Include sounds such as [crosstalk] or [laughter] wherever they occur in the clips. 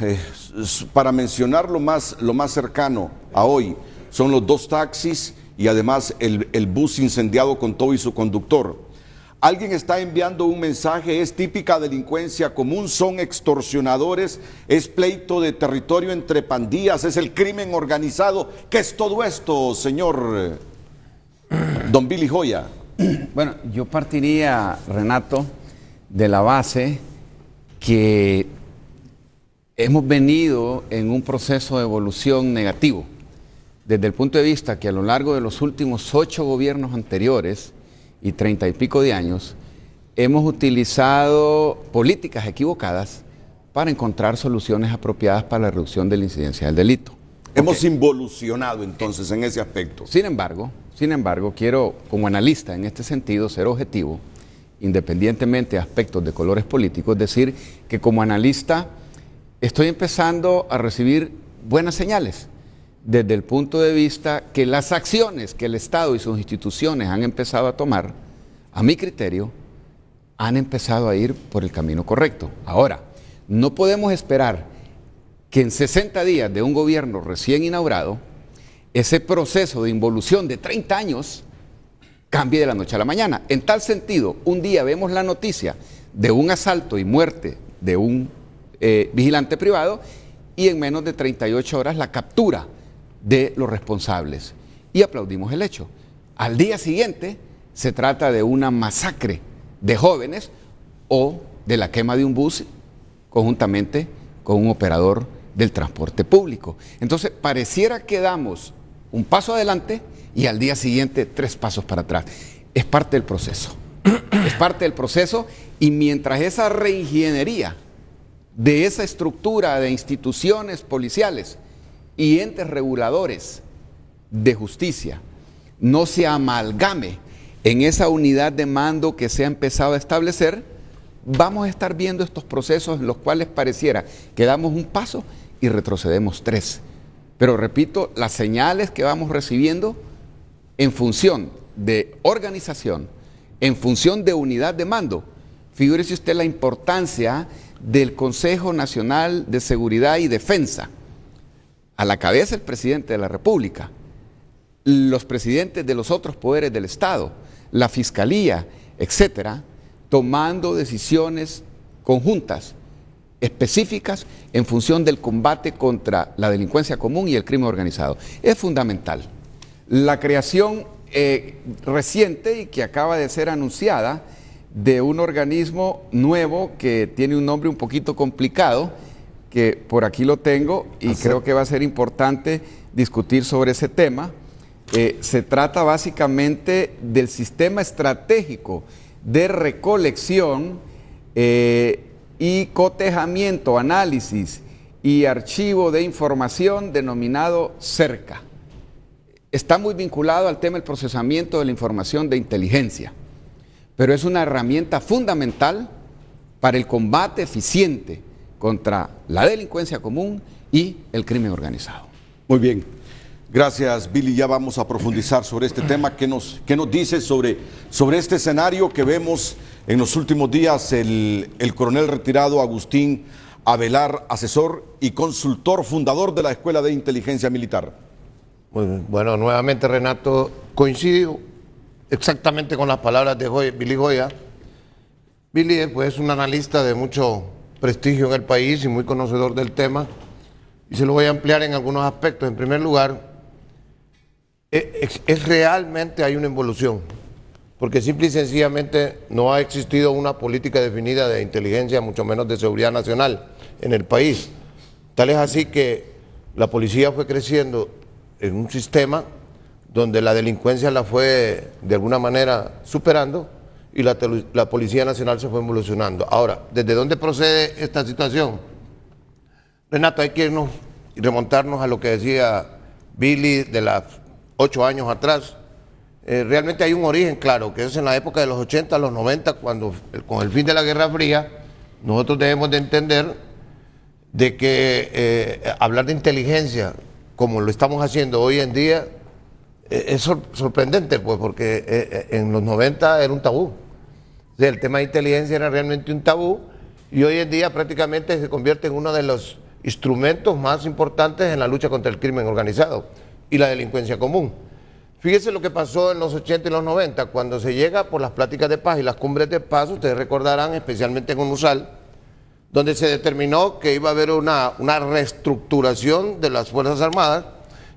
Eh, para mencionar lo más, lo más cercano a hoy, son los dos taxis y además el, bus incendiado con todo y su conductor. Alguien está enviando un mensaje, es típica delincuencia común, son extorsionadores, es pleito de territorio entre pandillas, es el crimen organizado. ¿Qué es todo esto, señor eh, Don Billy Joya? [clears throat] Bueno, yo partiría, Renato, de la base que hemos venido en un proceso de evolución negativo, desde el punto de vista que a lo largo de los últimos ocho gobiernos anteriores y treinta y pico de años, hemos utilizado políticas equivocadas para encontrar soluciones apropiadas para la reducción de la incidencia del delito. Hemos involucionado entonces en ese aspecto. Sin embargo, sin embargo, quiero como analista en este sentido ser objetivo, independientemente de aspectos de colores políticos, decir que como analista estoy empezando a recibir buenas señales desde el punto de vista que las acciones que el Estado y sus instituciones han empezado a tomar, a mi criterio, han empezado a ir por el camino correcto. Ahora, no podemos esperar que en 60 días de un gobierno recién inaugurado, ese proceso de involución de 30 años cambie de la noche a la mañana. En tal sentido, un día vemos la noticia de un asalto y muerte de un eh, vigilante privado y en menos de 38 horas la captura de los responsables. Y aplaudimos el hecho. Al día siguiente se trata de una masacre de jóvenes o de la quema de un bus conjuntamente con un operador del transporte público. Entonces, pareciera que damos un paso adelante y al día siguiente tres pasos para atrás. Es parte del proceso. Es parte del proceso y mientras esa reingeniería de esa estructura de instituciones policiales y entes reguladores de justicia no se amalgame en esa unidad de mando que se ha empezado a establecer, vamos a estar viendo estos procesos en los cuales pareciera que damos un paso y retrocedemos tres. Pero repito, las señales que vamos recibiendo en función de organización, en función de unidad de mando, figúrese usted la importancia del Consejo Nacional de Seguridad y Defensa. A la cabeza el presidente de la República, los presidentes de los otros poderes del Estado, la Fiscalía, etcétera, tomando decisiones conjuntas, específicas, en función del combate contra la delincuencia común y el crimen organizado. Es fundamental. La creación eh, reciente y que acaba de ser anunciada de un organismo nuevo que tiene un nombre un poquito complicado, que por aquí lo tengo y creo que va a ser importante discutir sobre ese tema. Eh, se trata básicamente del sistema estratégico de recolección eh, y cotejamiento, análisis y archivo de información denominado CERCA. Está muy vinculado al tema del procesamiento de la información de inteligencia pero es una herramienta fundamental para el combate eficiente contra la delincuencia común y el crimen organizado. Muy bien. Gracias, Billy. Ya vamos a profundizar sobre este tema. ¿Qué nos, nos dice sobre, sobre este escenario que vemos en los últimos días? El, el coronel retirado Agustín Avelar, asesor y consultor fundador de la Escuela de Inteligencia Militar. Bueno, nuevamente Renato, coincido exactamente con las palabras de Billy Goya. Billy eh, pues, es un analista de mucho prestigio en el país y muy conocedor del tema. Y se lo voy a ampliar en algunos aspectos. En primer lugar, e, es, realmente hay una involución, porque simple y sencillamente no ha existido una política definida de inteligencia, mucho menos de seguridad nacional en el país. Tal es así que la policía fue creciendo en un sistema donde la delincuencia la fue de alguna manera superando y la, la Policía Nacional se fue evolucionando. Ahora, ¿desde dónde procede esta situación? Renato, hay que irnos y remontarnos a lo que decía Billy de los ocho años atrás. Eh, realmente hay un origen claro, que es en la época de los 80, los 90, cuando eh, con el fin de la Guerra Fría, nosotros debemos de entender de que eh, hablar de inteligencia, como lo estamos haciendo hoy en día, eh, es sorprendente, pues, porque eh, eh, en los 90 era un tabú. el tema de inteligencia era realmente un tabú y hoy en día prácticamente se convierte en uno de los instrumentos más importantes en la lucha contra el crimen organizado y la delincuencia común. Fíjese lo que pasó en los 80 y los 90, cuando se llega por las pláticas de paz y las cumbres de paz, ustedes recordarán, especialmente en USAL, donde se determinó que iba a haber una, una reestructuración de las Fuerzas Armadas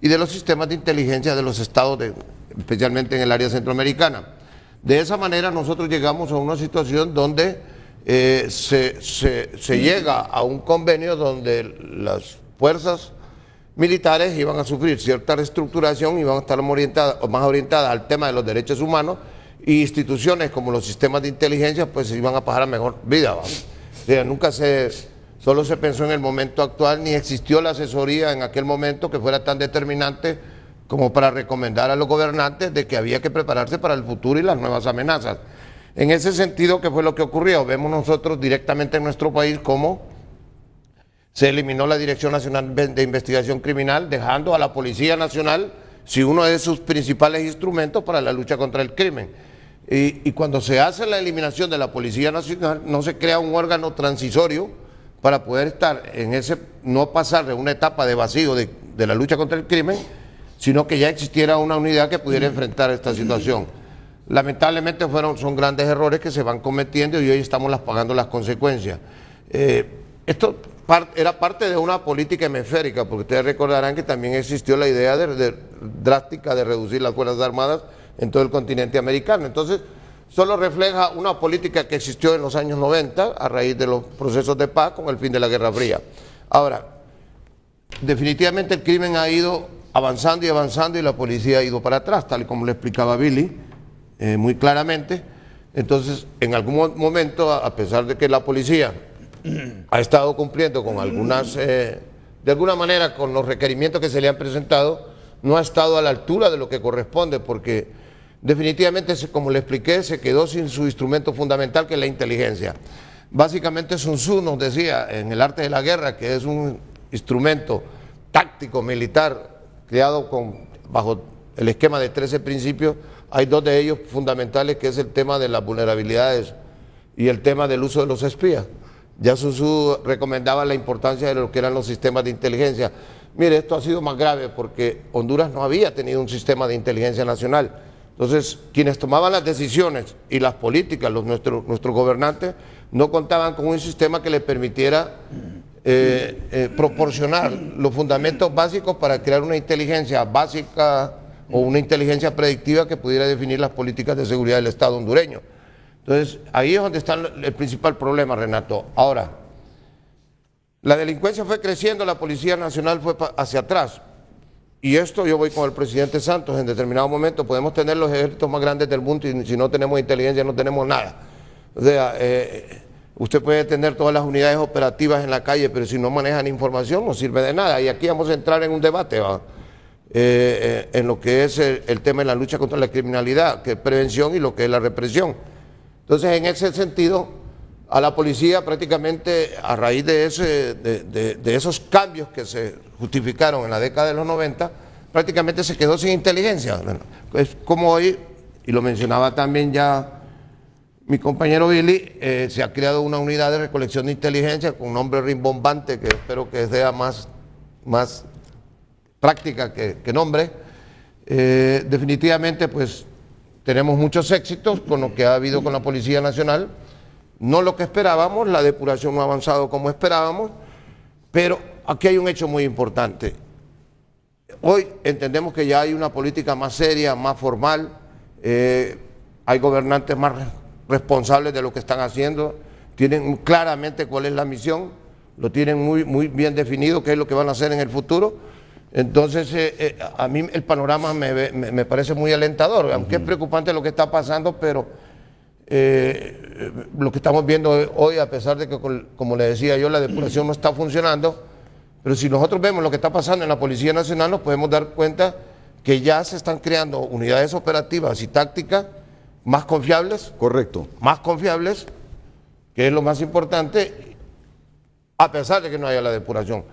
y de los sistemas de inteligencia de los estados, de, especialmente en el área centroamericana. De esa manera nosotros llegamos a una situación donde eh, se, llega a un convenio donde las fuerzas militares iban a sufrir cierta reestructuración, y iban a estar más orientadas, más al tema de los derechos humanos y instituciones como los sistemas de inteligencia pues se iban a pasar a mejor vida. O sea, nunca se Solo se pensó en el momento actual, ni existió la asesoría en aquel momento que fuera tan determinante como para recomendar a los gobernantes de que había que prepararse para el futuro y las nuevas amenazas. En ese sentido, ¿qué fue lo que ocurrió? Vemos nosotros directamente en nuestro país cómo se eliminó la Dirección Nacional de Investigación Criminal, dejando a la Policía Nacional si uno de sus principales instrumentos para la lucha contra el crimen. Y, cuando se hace la eliminación de la Policía Nacional, no se crea un órgano transitorio para poder estar en ese, no pasar de una etapa de vacío de, la lucha contra el crimen, sino que ya existiera una unidad que pudiera enfrentar esta situación. Lamentablemente fueron, son grandes errores que se van cometiendo y hoy estamos las pagando las consecuencias. Eh, esto era parte de una política hemisférica, porque ustedes recordarán que también existió la idea drástica de reducir las Fuerzas Armadas en todo el continente americano. Entonces, solo refleja una política que existió en los años 90 a raíz de los procesos de paz con el fin de la Guerra Fría. Ahora, definitivamente el crimen ha ido avanzando y avanzando y la policía ha ido para atrás, tal y como le explicaba Billy eh, muy claramente. Entonces, en algún momento, a pesar de que la policía [clears throat] ha estado cumpliendo con algunas, eh, de alguna manera, con los requerimientos que se le han presentado, no ha estado a la altura de lo que corresponde, porque definitivamente, como le expliqué, se quedó sin su instrumento fundamental que es la inteligencia. Básicamente Sun Tzu nos decía en el arte de la guerra que es un instrumento táctico militar creado con, bajo el esquema de 13 principios, hay dos de ellos fundamentales que es el tema de las vulnerabilidades y el tema del uso de los espías. Ya Sun Tzu recomendaba la importancia de lo que eran los sistemas de inteligencia. Mire, esto ha sido más grave porque Honduras no había tenido un sistema de inteligencia nacional entonces, quienes tomaban las decisiones y las políticas, los, nuestros, gobernantes, no contaban con un sistema que les permitiera eh, eh, proporcionar los fundamentos básicos para crear una inteligencia básica o una inteligencia predictiva que pudiera definir las políticas de seguridad del Estado hondureño. Entonces, ahí es donde está el principal problema, Renato. Ahora, la delincuencia fue creciendo, la Policía Nacional fue hacia atrás, y esto yo voy con el presidente Santos, en determinado momento podemos tener los ejércitos más grandes del mundo y si no tenemos inteligencia no tenemos nada. O sea, eh, usted puede tener todas las unidades operativas en la calle, pero si no manejan información no sirve de nada. Y aquí vamos a entrar en un debate eh, eh, en lo que es el, tema de la lucha contra la criminalidad, que es prevención y lo que es la represión. Entonces, en ese sentido, a la policía prácticamente a raíz de, ese, de esos cambios que se justificaron en la década de los 90, prácticamente se quedó sin inteligencia. Es como hoy, y lo mencionaba también ya mi compañero Billy, eh, se ha creado una unidad de recolección de inteligencia con un nombre rimbombante que espero que sea más, más práctica que, nombre. Eh, definitivamente, pues tenemos muchos éxitos con lo que ha habido con la Policía Nacional. No lo que esperábamos, la depuración no ha avanzado como esperábamos, pero Aquí hay un hecho muy importante. Hoy entendemos que ya hay una política más seria, más formal, eh, hay gobernantes más responsables de lo que están haciendo, tienen claramente cuál es la misión, lo tienen muy, muy bien definido, qué es lo que van a hacer en el futuro. Entonces, eh, eh, a mí el panorama me, me, parece muy alentador, aunque es preocupante lo que está pasando, pero lo que estamos viendo hoy, a pesar de que, como le decía yo, la depuración no está funcionando, pero si nosotros vemos lo que está pasando en la Policía Nacional, nos podemos dar cuenta que ya se están creando unidades operativas y tácticas más confiables. Correcto. Más confiables, que es lo más importante, a pesar de que no haya la depuración.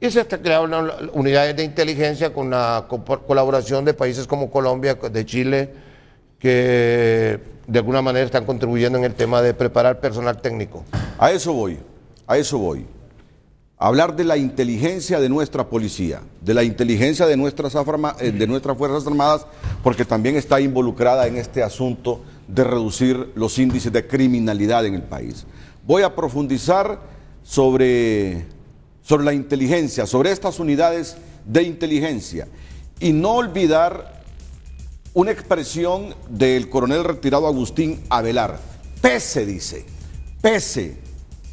Y se están creando unidades de inteligencia con la colaboración de países como Colombia, de Chile, que de alguna manera están contribuyendo en el tema de preparar personal técnico. A eso voy, a eso voy hablar de la inteligencia de nuestra policía, de la inteligencia de nuestras, eh, de nuestras Fuerzas Armadas, porque también está involucrada en este asunto de reducir los índices de criminalidad en el país. Voy a profundizar sobre, sobre la inteligencia, sobre estas unidades de inteligencia y no olvidar una expresión del coronel retirado Agustín Avelar. Pese, dice, pese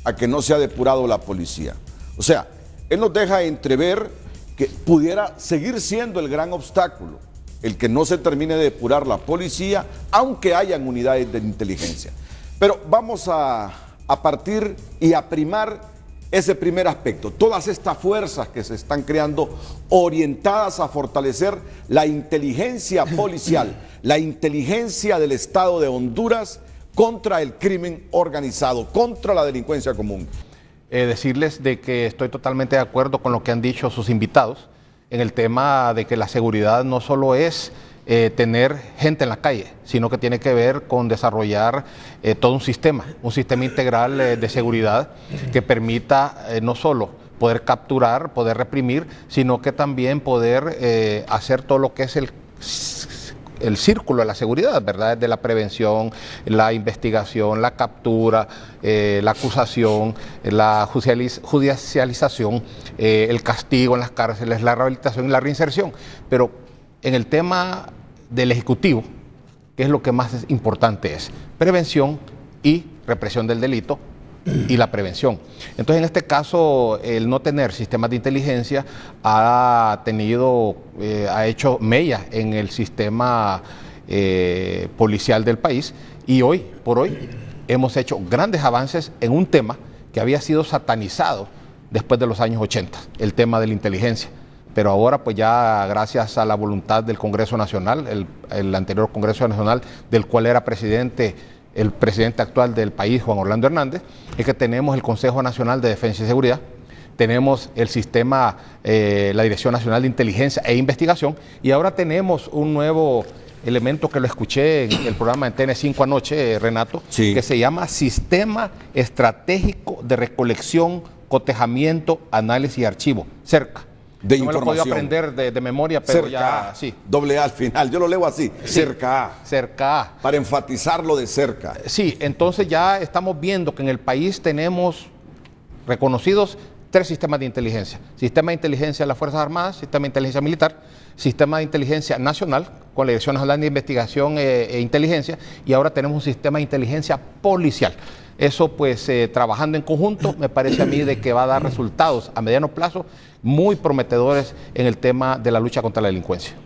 a que no se ha depurado la policía. O sea, él nos deja entrever que pudiera seguir siendo el gran obstáculo el que no se termine de depurar la policía, aunque hayan unidades de inteligencia. Pero vamos a, a partir y a primar ese primer aspecto, todas estas fuerzas que se están creando orientadas a fortalecer la inteligencia policial, [coughs] la inteligencia del Estado de Honduras contra el crimen organizado, contra la delincuencia común. Eh, decirles de que estoy totalmente de acuerdo con lo que han dicho sus invitados en el tema de que la seguridad no solo es eh, tener gente en la calle, sino que tiene que ver con desarrollar eh, todo un sistema, un sistema integral de seguridad que permita no solo poder capturar, poder reprimir, sino que también poder hacer todo lo que es el el círculo de la seguridad, ¿verdad? de la prevención, la investigación, la captura, eh, la acusación, la judicialización, eh, el castigo en las cárceles, la rehabilitación y la reinserción. Pero en el tema del Ejecutivo, qué es lo que más importante es, prevención y represión del delito, y la prevención. Entonces, en este caso, el no tener sistemas de inteligencia ha tenido, eh, ha hecho mella en el sistema eh, policial del país y hoy, por hoy, hemos hecho grandes avances en un tema que había sido satanizado después de los años 80, el tema de la inteligencia. Pero ahora, pues ya gracias a la voluntad del Congreso Nacional, el, el anterior Congreso Nacional, del cual era presidente el presidente actual del país, Juan Orlando Hernández, es que tenemos el Consejo Nacional de Defensa y Seguridad, tenemos el sistema, eh, la Dirección Nacional de Inteligencia e Investigación, y ahora tenemos un nuevo elemento que lo escuché en el programa de TN5 anoche, eh, Renato, que se llama Sistema Estratégico de Recolección, Cotejamiento, Análisis y Archivo, cerca de no información. Me lo podía aprender de, memoria, pero ya sí. Doble A al final, yo lo leo así, cerca A. Cerca A. Para enfatizarlo de cerca. Sí, entonces ya estamos viendo que en el país tenemos reconocidos tres sistemas de inteligencia. Sistema de inteligencia de las Fuerzas Armadas, sistema de inteligencia militar, sistema de inteligencia nacional, con la Dirección de Investigación eh, e Inteligencia, y ahora tenemos un sistema de inteligencia policial. Eso pues eh, trabajando en conjunto me parece a mí de que va a dar resultados a mediano plazo muy prometedores en el tema de la lucha contra la delincuencia.